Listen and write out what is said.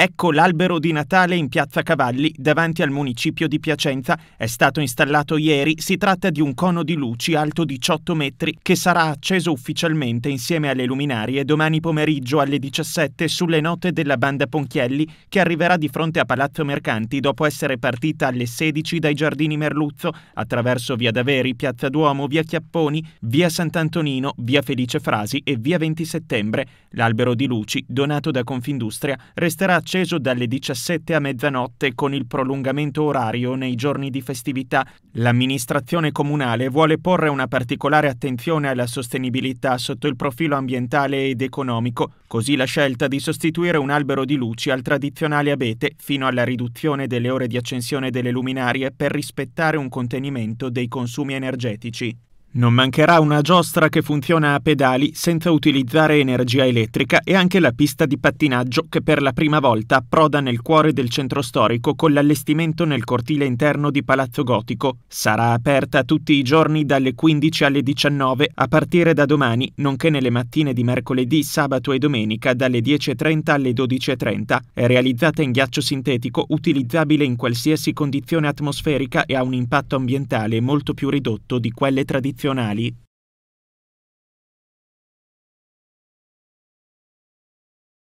Ecco l'albero di Natale in Piazza Cavalli davanti al municipio di Piacenza. È stato installato ieri. Si tratta di un cono di luci alto 18 metri che sarà acceso ufficialmente insieme alle luminarie domani pomeriggio alle 17 sulle note della banda Ponchielli che arriverà di fronte a Palazzo Mercanti dopo essere partita alle 16 dai giardini Merluzzo attraverso via Daveri, Piazza Duomo, via Chiapponi, via Sant'Antonino, via Felice Frasi e via 20 settembre. L'albero di luci, donato da Confindustria, resterà acceso dalle 17 a mezzanotte con il prolungamento orario nei giorni di festività. L'amministrazione comunale vuole porre una particolare attenzione alla sostenibilità sotto il profilo ambientale ed economico, così la scelta di sostituire un albero di luci al tradizionale abete fino alla riduzione delle ore di accensione delle luminarie per rispettare un contenimento dei consumi energetici. Non mancherà una giostra che funziona a pedali senza utilizzare energia elettrica e anche la pista di pattinaggio che per la prima volta approda nel cuore del centro storico con l'allestimento nel cortile interno di Palazzo Gotico. Sarà aperta tutti i giorni dalle 15 alle 19 a partire da domani, nonché nelle mattine di mercoledì, sabato e domenica dalle 10.30 alle 12.30. È realizzata in ghiaccio sintetico utilizzabile in qualsiasi condizione atmosferica e ha un impatto ambientale molto più ridotto di quelle tradizionali eccezionali